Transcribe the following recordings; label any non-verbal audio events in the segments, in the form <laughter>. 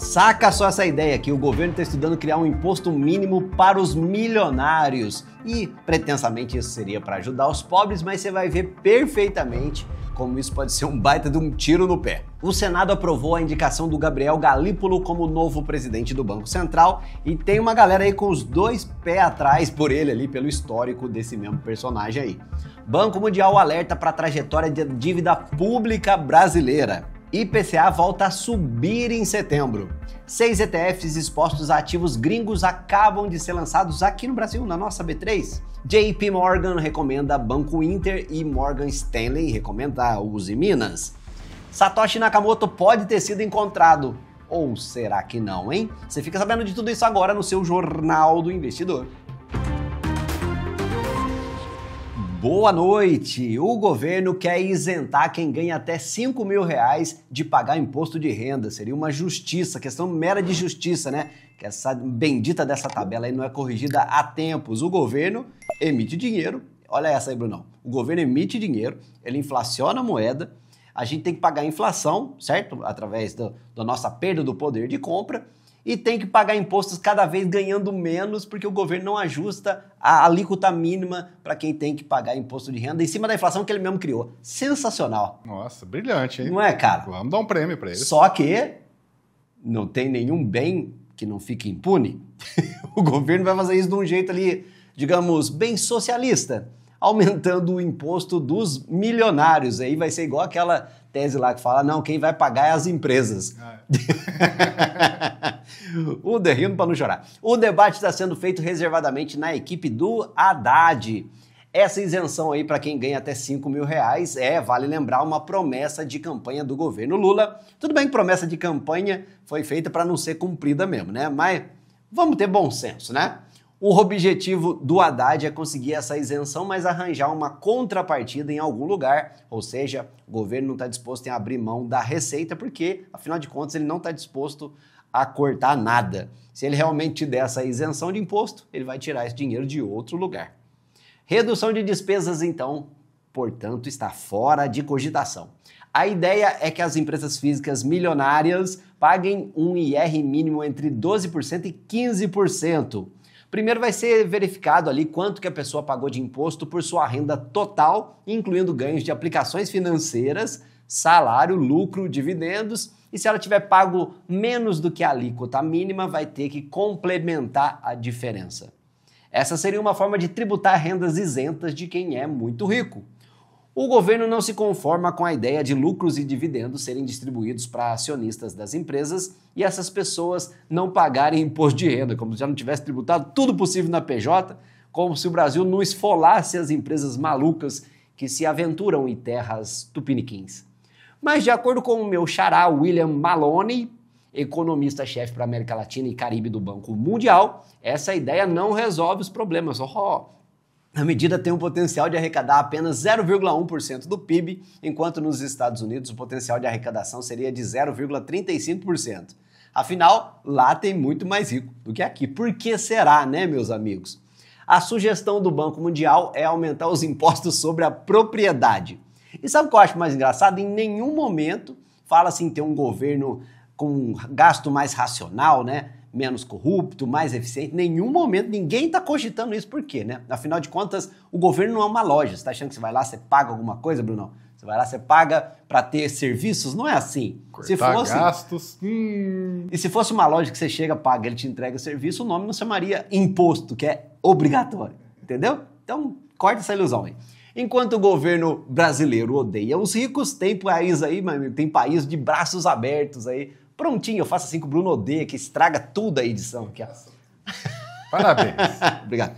Saca só essa ideia que o governo está estudando criar um imposto mínimo para os milionários. E pretensamente isso seria para ajudar os pobres, mas você vai ver perfeitamente como isso pode ser um baita de um tiro no pé. O Senado aprovou a indicação do Gabriel Galípolo como novo presidente do Banco Central e tem uma galera aí com os dois pés atrás por ele ali pelo histórico desse mesmo personagem aí. Banco Mundial alerta para a trajetória de dívida pública brasileira. IPCA volta a subir em setembro. Seis ETFs expostos a ativos gringos acabam de ser lançados aqui no Brasil, na nossa B3. JP Morgan recomenda Banco Inter e Morgan Stanley recomenda Uzi Minas. Satoshi Nakamoto pode ter sido encontrado. Ou será que não, hein? Você fica sabendo de tudo isso agora no seu Jornal do Investidor. Boa noite! O governo quer isentar quem ganha até 5 mil reais de pagar imposto de renda. Seria uma justiça, questão mera de justiça, né? Que essa bendita dessa tabela aí não é corrigida há tempos. O governo emite dinheiro. Olha essa aí, Brunão. O governo emite dinheiro, ele inflaciona a moeda, a gente tem que pagar a inflação, certo? Através do, da nossa perda do poder de compra e tem que pagar impostos cada vez ganhando menos, porque o governo não ajusta a alíquota mínima para quem tem que pagar imposto de renda em cima da inflação que ele mesmo criou. Sensacional. Nossa, brilhante, hein? Não é, cara? Vamos dar um prêmio para ele. Só que não tem nenhum bem que não fique impune. <laughs> o governo vai fazer isso de um jeito ali, digamos, bem socialista aumentando o imposto dos milionários. Aí vai ser igual aquela tese lá que fala: não, quem vai pagar é as empresas. Ah, é. <laughs> o de rindo para não chorar. O debate está sendo feito reservadamente na equipe do Haddad. Essa isenção aí para quem ganha até 5 mil reais é, vale lembrar, uma promessa de campanha do governo Lula. Tudo bem que promessa de campanha foi feita para não ser cumprida mesmo, né? Mas vamos ter bom senso, né? O objetivo do Haddad é conseguir essa isenção, mas arranjar uma contrapartida em algum lugar, ou seja, o governo não está disposto a abrir mão da receita, porque, afinal de contas, ele não está disposto a cortar nada. Se ele realmente der essa isenção de imposto, ele vai tirar esse dinheiro de outro lugar. Redução de despesas, então, portanto, está fora de cogitação. A ideia é que as empresas físicas milionárias paguem um IR mínimo entre 12% e 15%. Primeiro vai ser verificado ali quanto que a pessoa pagou de imposto por sua renda total, incluindo ganhos de aplicações financeiras, salário, lucro, dividendos, e se ela tiver pago menos do que a alíquota mínima, vai ter que complementar a diferença. Essa seria uma forma de tributar rendas isentas de quem é muito rico o governo não se conforma com a ideia de lucros e dividendos serem distribuídos para acionistas das empresas e essas pessoas não pagarem imposto de renda, como se já não tivesse tributado tudo possível na PJ, como se o Brasil não esfolasse as empresas malucas que se aventuram em terras tupiniquins. Mas, de acordo com o meu xará William Maloney, economista-chefe para América Latina e Caribe do Banco Mundial, essa ideia não resolve os problemas. Oh, a medida tem o potencial de arrecadar apenas 0,1% do PIB, enquanto nos Estados Unidos o potencial de arrecadação seria de 0,35%. Afinal, lá tem muito mais rico do que aqui. Por que será, né, meus amigos? A sugestão do Banco Mundial é aumentar os impostos sobre a propriedade. E sabe o que eu acho mais engraçado? Em nenhum momento fala se em ter um governo com um gasto mais racional, né? menos corrupto, mais eficiente. Nenhum momento, ninguém está cogitando isso. Por quê, né? Afinal de contas, o governo não é uma loja. Você está achando que você vai lá, você paga alguma coisa, Bruno? Você vai lá, você paga para ter serviços? Não é assim. Cortar se fosse, gastos. Hum. E se fosse uma loja que você chega, paga, ele te entrega o serviço, o nome não chamaria imposto, que é obrigatório. Entendeu? Então, corta essa ilusão aí. Enquanto o governo brasileiro odeia os ricos, tem país aí, meu tem país de braços abertos aí prontinho, eu faço assim com o Bruno Odeia, que estraga tudo a edição. Aqui, <laughs> Parabéns. Obrigado.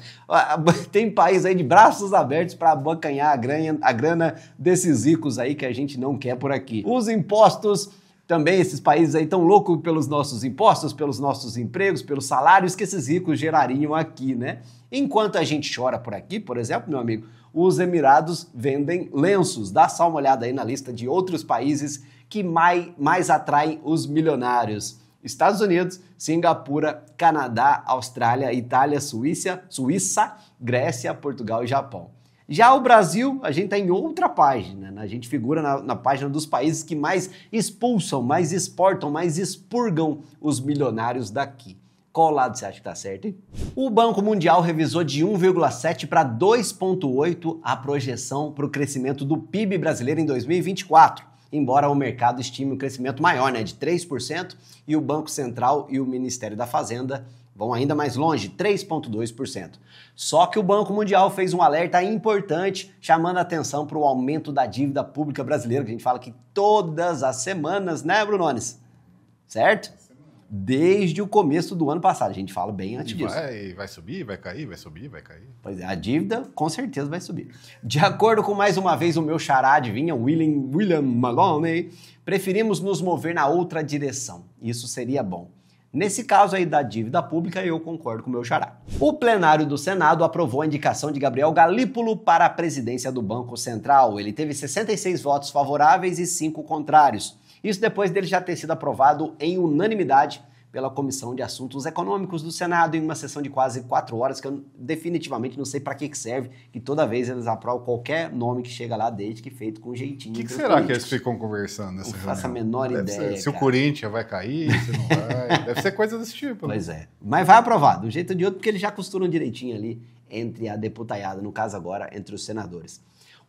Tem país aí de braços abertos para abocanhar a grana, a grana desses ricos aí que a gente não quer por aqui. Os impostos também esses países aí tão loucos pelos nossos impostos, pelos nossos empregos, pelos salários que esses ricos gerariam aqui, né? Enquanto a gente chora por aqui, por exemplo, meu amigo, os Emirados vendem lenços. Dá só uma olhada aí na lista de outros países que mais, mais atraem os milionários. Estados Unidos, Singapura, Canadá, Austrália, Itália, Suíça, Suíça, Grécia, Portugal e Japão. Já o Brasil, a gente está em outra página, né? a gente figura na, na, página dos países que mais expulsam, mais exportam, mais expurgam os milionários daqui. Qual lado você acha que está certo? Hein? O Banco Mundial revisou de 1,7 para 2,8 a projeção para o crescimento do PIB brasileiro em 2024 embora o mercado estime um crescimento maior, né, de 3%, e o Banco Central e o Ministério da Fazenda vão ainda mais longe, 3,2%. Só que o Banco Mundial fez um alerta importante, chamando a atenção para o aumento da dívida pública brasileira, que a gente fala que todas as semanas, né, Brunones? Certo? desde o começo do ano passado. A gente fala bem antes disso. Vai, vai subir, vai cair, vai subir, vai cair. Pois é, a dívida com certeza vai subir. De acordo com mais uma vez o meu xará adivinha, William, William Maloney, preferimos nos mover na outra direção. Isso seria bom. Nesse caso aí da dívida pública, eu concordo com o meu xará. O plenário do Senado aprovou a indicação de Gabriel Galípolo para a presidência do Banco Central. Ele teve 66 votos favoráveis e 5 contrários. Isso depois dele já ter sido aprovado em unanimidade pela Comissão de Assuntos Econômicos do Senado em uma sessão de quase quatro horas, que eu definitivamente não sei para que, que serve, que toda vez eles aprovam qualquer nome que chega lá, desde que feito com jeitinho. O que, que será políticos. que eles ficam conversando? nessa reunião? faço a menor Deve ideia. Ser, se o Corinthians vai cair, se não vai. <laughs> Deve ser coisa desse tipo. Né? Pois né? é. Mas vai aprovar, de um jeito ou de outro, porque eles já costuram direitinho ali entre a deputaiada, no caso agora, entre os senadores.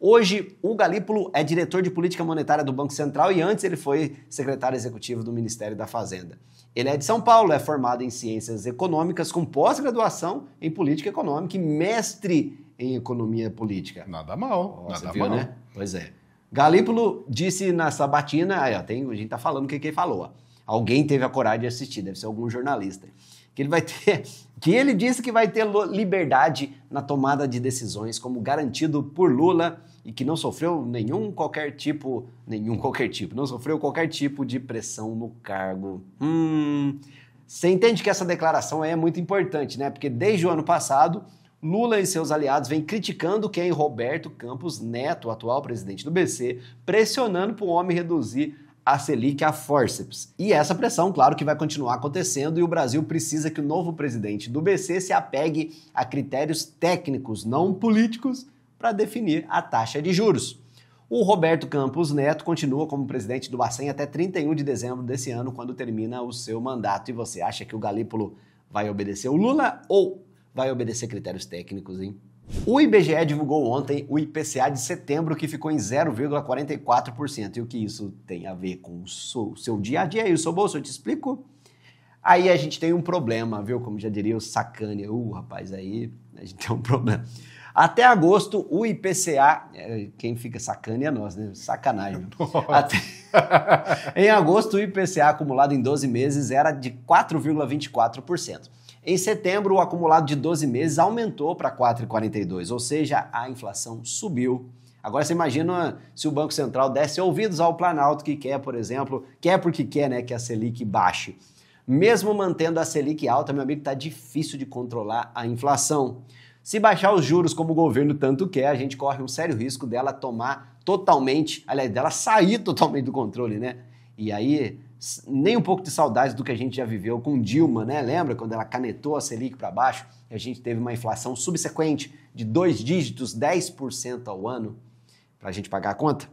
Hoje, o Galípolo é diretor de política monetária do Banco Central e antes ele foi secretário executivo do Ministério da Fazenda. Ele é de São Paulo, é formado em ciências econômicas com pós-graduação em política econômica e mestre em economia política. Nada mal, Nossa, nada viu, mal. Né? Pois é. Galípolo disse na sabatina, aí, ó, tem, a gente tá falando o que, que ele falou. Ó. Alguém teve a coragem de assistir, deve ser algum jornalista. Que ele vai ter, <laughs> que ele disse que vai ter liberdade na tomada de decisões, como garantido por Lula e que não sofreu nenhum qualquer tipo, nenhum qualquer tipo, não sofreu qualquer tipo de pressão no cargo. Hum, você entende que essa declaração é muito importante, né? Porque desde o ano passado, Lula e seus aliados vêm criticando quem Roberto Campos Neto, atual presidente do BC, pressionando para o homem reduzir a Selic a forceps. E essa pressão, claro que vai continuar acontecendo e o Brasil precisa que o novo presidente do BC se apegue a critérios técnicos, não políticos, para definir a taxa de juros. O Roberto Campos Neto continua como presidente do Bacen até 31 de dezembro desse ano, quando termina o seu mandato. E você acha que o Galípolo vai obedecer o Lula ou vai obedecer critérios técnicos, hein? O IBGE divulgou ontem o IPCA de setembro, que ficou em 0,44%. E o que isso tem a ver com o seu dia a dia e o seu bolso? Eu te explico. Aí a gente tem um problema, viu? Como já diria o Sacane. Uh, rapaz, aí a gente tem um problema. Até agosto, o IPCA, é, quem fica sacane é nós, né? Sacanagem. <laughs> Até... <laughs> em agosto, o IPCA acumulado em 12 meses era de 4,24%. Em setembro, o acumulado de 12 meses aumentou para 4,42, ou seja, a inflação subiu. Agora você imagina se o Banco Central desse ouvidos ao Planalto que quer, por exemplo, quer porque quer, né, que a Selic baixe. Mesmo mantendo a Selic alta, meu amigo, está difícil de controlar a inflação. Se baixar os juros como o governo tanto quer, a gente corre um sério risco dela tomar totalmente, aliás, dela sair totalmente do controle, né? E aí, nem um pouco de saudade do que a gente já viveu com Dilma, né? Lembra quando ela canetou a Selic para baixo e a gente teve uma inflação subsequente de dois dígitos, 10% ao ano, para a gente pagar a conta?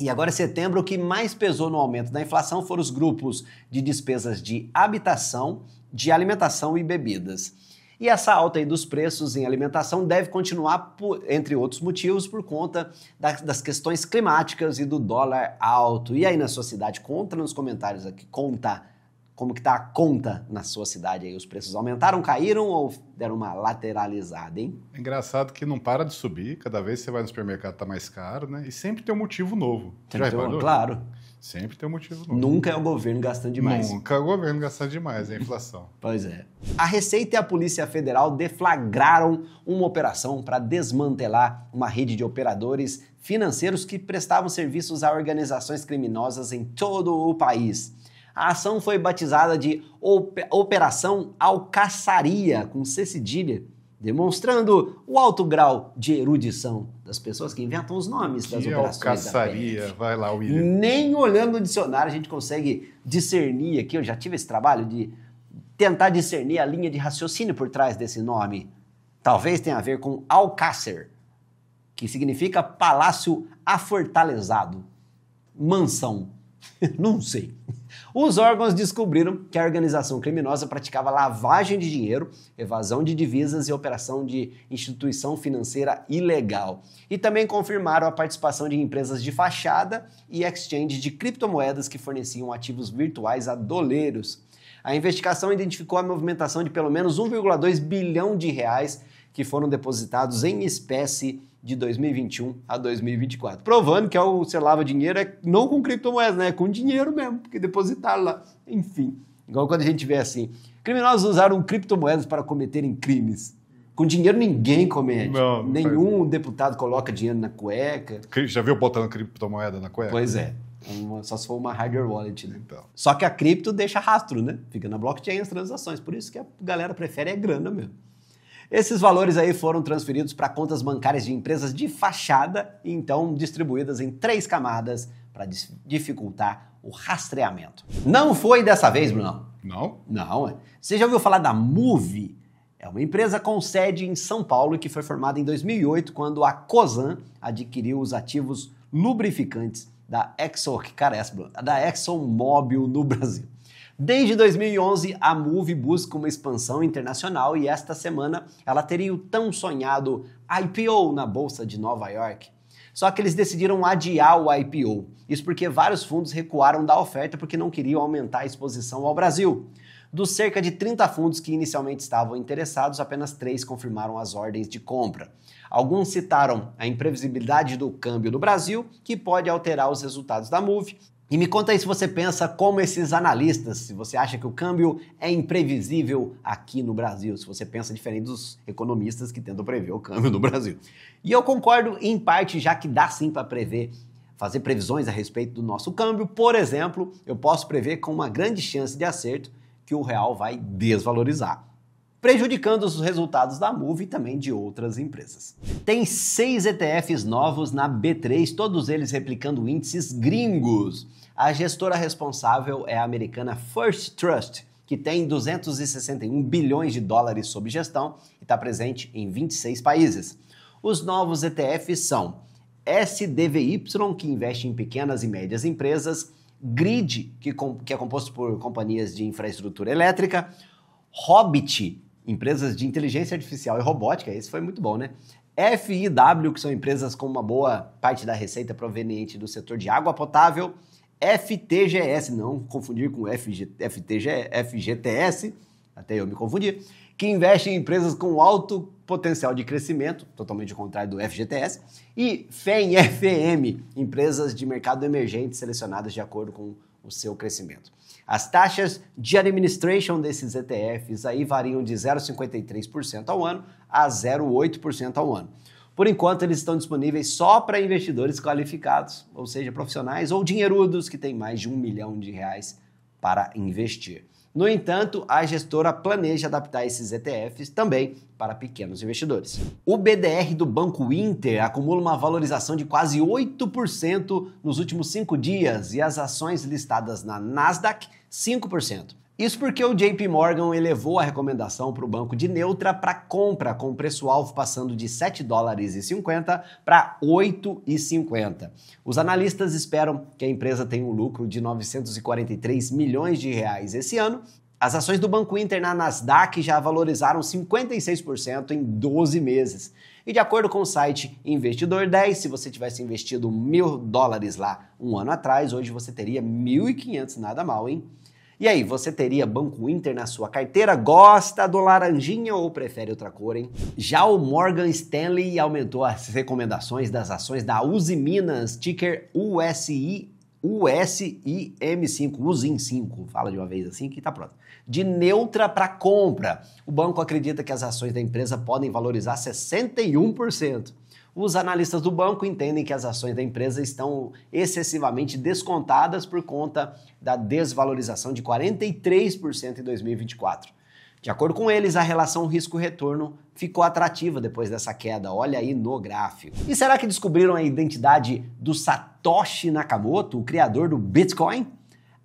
E agora em setembro, o que mais pesou no aumento da inflação foram os grupos de despesas de habitação, de alimentação e bebidas. E essa alta aí dos preços em alimentação deve continuar, por, entre outros motivos, por conta da, das questões climáticas e do dólar alto. E aí na sua cidade, conta nos comentários aqui, conta como que tá a conta na sua cidade aí? Os preços aumentaram, caíram ou deram uma lateralizada, hein? É engraçado que não para de subir, cada vez você vai no supermercado tá mais caro, né? E sempre tem um motivo novo. Já Claro. Sempre tem um motivo novo. Nunca é o governo gastando demais. Nunca é o governo gastando demais, é a inflação. <laughs> pois é. A Receita e a Polícia Federal deflagraram uma operação para desmantelar uma rede de operadores financeiros que prestavam serviços a organizações criminosas em todo o país. A ação foi batizada de Operação Alcaçaria, com C cedilha, demonstrando o alto grau de erudição das pessoas que inventam os nomes que das é operações alcaçaria. da Vai lá, William. Nem olhando no dicionário a gente consegue discernir aqui. Eu já tive esse trabalho de tentar discernir a linha de raciocínio por trás desse nome. Talvez tenha a ver com Alcácer, que significa palácio afortalezado, mansão. <laughs> Não sei. Os órgãos descobriram que a organização criminosa praticava lavagem de dinheiro, evasão de divisas e operação de instituição financeira ilegal. E também confirmaram a participação de empresas de fachada e exchange de criptomoedas que forneciam ativos virtuais a doleiros. A investigação identificou a movimentação de pelo menos 1,2 bilhão de reais que foram depositados em espécie de 2021 a 2024. Provando que é você lava dinheiro é não com criptomoedas, né? É com dinheiro mesmo, porque depositar lá, enfim. Igual quando a gente vê assim, criminosos usaram criptomoedas para cometerem crimes. Com dinheiro ninguém comete. Não, não Nenhum faz. deputado coloca dinheiro na cueca. Já viu botando criptomoeda na cueca? Pois é. Uma, só se for uma hardware wallet, né? Então. Só que a cripto deixa rastro, né? Fica na blockchain as transações. Por isso que a galera prefere é grana mesmo. Esses valores aí foram transferidos para contas bancárias de empresas de fachada e então distribuídas em três camadas para dificultar o rastreamento. Não foi dessa vez, Bruno? Não? Não. É. Você já ouviu falar da Move? É uma empresa com sede em São Paulo que foi formada em 2008 quando a Cosan adquiriu os ativos lubrificantes da ExxonMobil no Brasil. Desde 2011, a Move busca uma expansão internacional e esta semana ela teria o tão sonhado IPO na bolsa de Nova York. Só que eles decidiram adiar o IPO. Isso porque vários fundos recuaram da oferta porque não queriam aumentar a exposição ao Brasil. Dos cerca de 30 fundos que inicialmente estavam interessados, apenas três confirmaram as ordens de compra. Alguns citaram a imprevisibilidade do câmbio no Brasil, que pode alterar os resultados da Move, e me conta aí se você pensa como esses analistas, se você acha que o câmbio é imprevisível aqui no Brasil, se você pensa diferente dos economistas que tentam prever o câmbio no Brasil. E eu concordo em parte, já que dá sim para prever, fazer previsões a respeito do nosso câmbio. Por exemplo, eu posso prever com uma grande chance de acerto que o real vai desvalorizar prejudicando os resultados da Move e também de outras empresas. Tem seis ETFs novos na B3, todos eles replicando índices gringos. A gestora responsável é a americana First Trust, que tem 261 bilhões de dólares sob gestão e está presente em 26 países. Os novos ETFs são SDVY, que investe em pequenas e médias empresas, GRID, que, que é composto por companhias de infraestrutura elétrica, Hobbit, empresas de inteligência artificial e robótica, esse foi muito bom, né? FIW, que são empresas com uma boa parte da receita proveniente do setor de água potável, FTGS, não confundir com FG, FTG, FGTS, até eu me confundi, que investe em empresas com alto potencial de crescimento, totalmente o contrário do FGTS, e FEM FM, empresas de mercado emergente selecionadas de acordo com o seu crescimento. As taxas de administration desses ETFs aí variam de 0,53% ao ano a 0,8% ao ano. Por enquanto, eles estão disponíveis só para investidores qualificados, ou seja, profissionais ou dinheirudos que têm mais de um milhão de reais para investir. No entanto, a gestora planeja adaptar esses ETFs também para pequenos investidores. O BDR do Banco Inter acumula uma valorização de quase 8% nos últimos cinco dias e as ações listadas na Nasdaq, 5%. Isso porque o JP Morgan elevou a recomendação para o banco de neutra para compra, com o preço-alvo passando de 7 dólares e 50 para 8,50. Os analistas esperam que a empresa tenha um lucro de 943 milhões de reais esse ano. As ações do Banco Inter na Nasdaq já valorizaram 56% em 12 meses. E de acordo com o site Investidor 10, se você tivesse investido mil dólares lá um ano atrás, hoje você teria 1.500, nada mal, hein? E aí, você teria Banco Inter na sua carteira? Gosta do laranjinha ou prefere outra cor, hein? Já o Morgan Stanley aumentou as recomendações das ações da Uzi Minas, ticker USI USIM5, USIM5, fala de uma vez assim que tá pronto. De neutra para compra. O banco acredita que as ações da empresa podem valorizar 61%. Os analistas do banco entendem que as ações da empresa estão excessivamente descontadas por conta da desvalorização de 43% em 2024. De acordo com eles, a relação risco-retorno ficou atrativa depois dessa queda. Olha aí no gráfico. E será que descobriram a identidade do Satoshi Nakamoto, o criador do Bitcoin?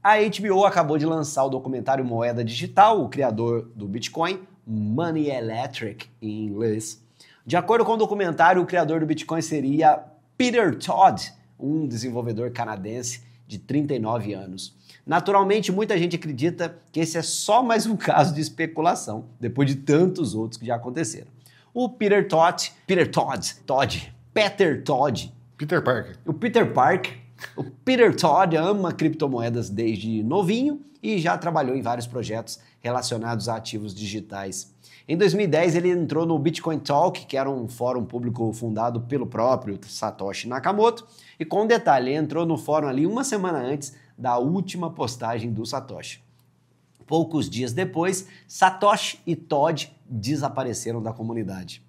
A HBO acabou de lançar o documentário Moeda Digital, o criador do Bitcoin, Money Electric em inglês. De acordo com o documentário, o criador do Bitcoin seria Peter Todd, um desenvolvedor canadense de 39 anos. Naturalmente, muita gente acredita que esse é só mais um caso de especulação, depois de tantos outros que já aconteceram. O Peter Todd, Peter Todd, Todd, Peter Todd, Peter Parker. O Peter Parker o Peter Todd ama criptomoedas desde novinho e já trabalhou em vários projetos relacionados a ativos digitais. Em 2010, ele entrou no Bitcoin Talk, que era um fórum público fundado pelo próprio Satoshi Nakamoto, e com um detalhe, ele entrou no fórum ali uma semana antes da última postagem do Satoshi. Poucos dias depois, Satoshi e Todd desapareceram da comunidade.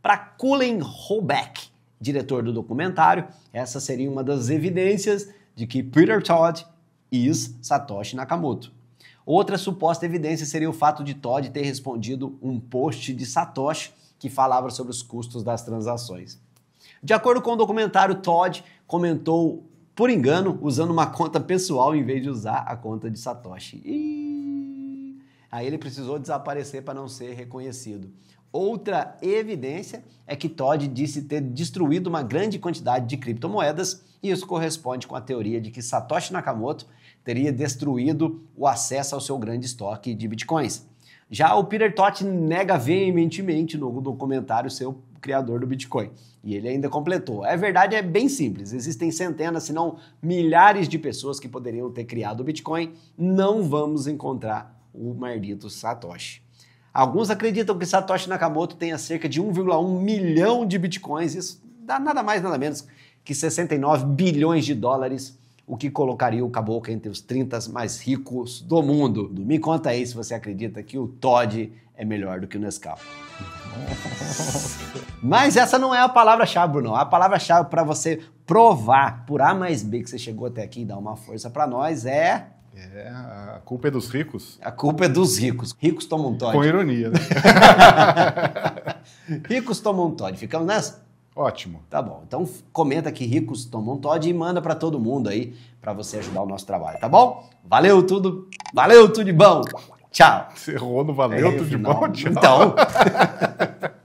Para Cullen Hoback, diretor do documentário, essa seria uma das evidências de que Peter Todd is Satoshi Nakamoto. Outra suposta evidência seria o fato de Todd ter respondido um post de Satoshi que falava sobre os custos das transações. De acordo com o documentário, Todd comentou por engano usando uma conta pessoal em vez de usar a conta de Satoshi. E aí ele precisou desaparecer para não ser reconhecido. Outra evidência é que Todd disse ter destruído uma grande quantidade de criptomoedas, e isso corresponde com a teoria de que Satoshi Nakamoto teria destruído o acesso ao seu grande estoque de bitcoins. Já o Peter Todd nega veementemente no documentário seu criador do Bitcoin. E ele ainda completou. É verdade, é bem simples. Existem centenas, se não milhares de pessoas que poderiam ter criado o Bitcoin. Não vamos encontrar o maldito Satoshi. Alguns acreditam que Satoshi Nakamoto tenha cerca de 1,1 milhão de bitcoins, isso dá nada mais nada menos que 69 bilhões de dólares, o que colocaria o Caboclo entre os 30 mais ricos do mundo. Me conta aí se você acredita que o Todd é melhor do que o Nescau. Mas essa não é a palavra-chave, Bruno. A palavra-chave para você provar por A mais B que você chegou até aqui e dar uma força para nós é é, a culpa é dos ricos? A culpa é dos ricos. Ricos tomam Todd. Com ironia, né? <laughs> ricos tomam Todd. Ficamos nessa? Ótimo. Tá bom. Então comenta que ricos tomam Todd e manda para todo mundo aí para você ajudar o nosso trabalho, tá bom? Valeu tudo. Valeu tudo de bom. Tchau. Você errou no valeu é, tudo de bom. Tchau. Então. <laughs>